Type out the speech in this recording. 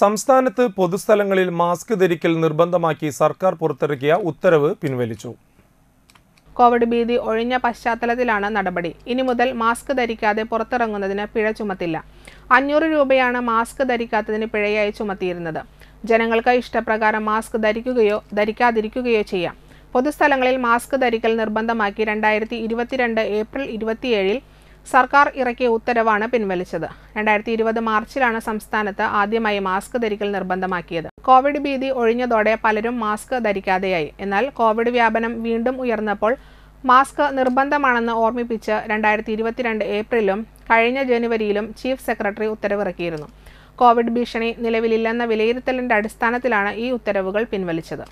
സംസ്ഥാനത്ത് പൊതുസ്ഥലങ്ങളിൽ മാസ്ക് ധരിക്കൽ നിർബന്ധമാക്കി സർക്കാർ പുറത്തിറക്കിയ ഉത്തരവ് പിൻവലിച്ചു കോവിഡ് ഭീതി ഒഴിഞ്ഞ പശ്ചാത്തലത്തിലാണ് നടപടി ഇനി മുതൽ മാസ്ക് ധരിക്കാതെ പുറത്തിറങ്ങുന്നതിന് പിഴ ചുമത്തില്ല അഞ്ഞൂറ് രൂപയാണ് മാസ്ക് ധരിക്കാത്തതിന് പിഴയായി ചുമത്തിയിരുന്നത് ജനങ്ങൾക്ക് ഇഷ്ടപ്രകാരം മാസ്ക് ധരിക്കുകയോ ധരിക്കാതിരിക്കുകയോ ചെയ്യാം പൊതുസ്ഥലങ്ങളിൽ മാസ്ക് ധരിക്കൽ നിർബന്ധമാക്കി രണ്ടായിരത്തി ഇരുപത്തിരണ്ട് ഏപ്രിൽ ഇരുപത്തിയേഴിൽ സർക്കാർ ഇറക്കിയ ഉത്തരവാണ് പിൻവലിച്ചത് രണ്ടായിരത്തി ഇരുപത് മാർച്ചിലാണ് സംസ്ഥാനത്ത് ആദ്യമായി മാസ്ക് ധരിക്കൽ നിർബന്ധമാക്കിയത് കോവിഡ് ഭീതി ഒഴിഞ്ഞതോടെ പലരും മാസ്ക് ധരിക്കാതെയായി എന്നാൽ കോവിഡ് വ്യാപനം വീണ്ടും ഉയർന്നപ്പോൾ മാസ്ക് നിർബന്ധമാണെന്ന് ഓർമ്മിപ്പിച്ച് രണ്ടായിരത്തി ഇരുപത്തിരണ്ട് ഏപ്രിലും കഴിഞ്ഞ ജനുവരിയിലും ചീഫ് സെക്രട്ടറി ഉത്തരവിറക്കിയിരുന്നു കോവിഡ് ഭീഷണി നിലവിലില്ലെന്ന വിലയിരുത്തലിന്റെ അടിസ്ഥാനത്തിലാണ് ഈ ഉത്തരവുകൾ പിൻവലിച്ചത്